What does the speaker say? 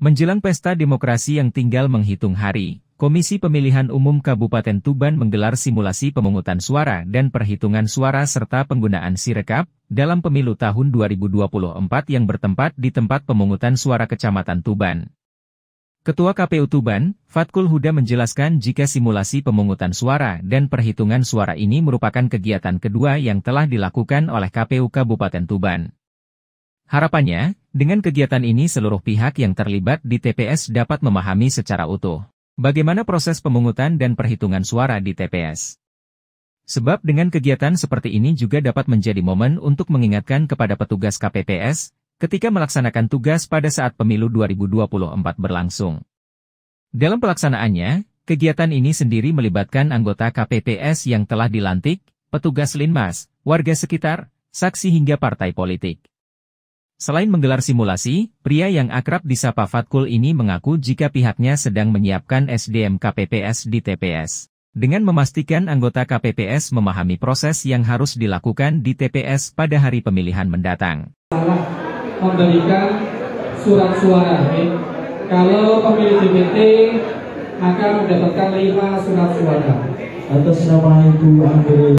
Menjelang pesta demokrasi yang tinggal menghitung hari, Komisi Pemilihan Umum Kabupaten Tuban menggelar simulasi pemungutan suara dan perhitungan suara serta penggunaan sirekap dalam pemilu tahun 2024 yang bertempat di tempat pemungutan suara Kecamatan Tuban. Ketua KPU Tuban, Fatkul Huda menjelaskan jika simulasi pemungutan suara dan perhitungan suara ini merupakan kegiatan kedua yang telah dilakukan oleh KPU Kabupaten Tuban. Harapannya, dengan kegiatan ini seluruh pihak yang terlibat di TPS dapat memahami secara utuh bagaimana proses pemungutan dan perhitungan suara di TPS. Sebab dengan kegiatan seperti ini juga dapat menjadi momen untuk mengingatkan kepada petugas KPPS ketika melaksanakan tugas pada saat pemilu 2024 berlangsung. Dalam pelaksanaannya, kegiatan ini sendiri melibatkan anggota KPPS yang telah dilantik, petugas Linmas, warga sekitar, saksi hingga partai politik. Selain menggelar simulasi, pria yang akrab disapa Fatkul ini mengaku jika pihaknya sedang menyiapkan SDM KPPS di TPS. Dengan memastikan anggota KPPS memahami proses yang harus dilakukan di TPS pada hari pemilihan mendatang. Memberikan surat suara. Kalau pemilih DPT akan mendapatkan 5 surat suara. Atas nama Ibu Andre.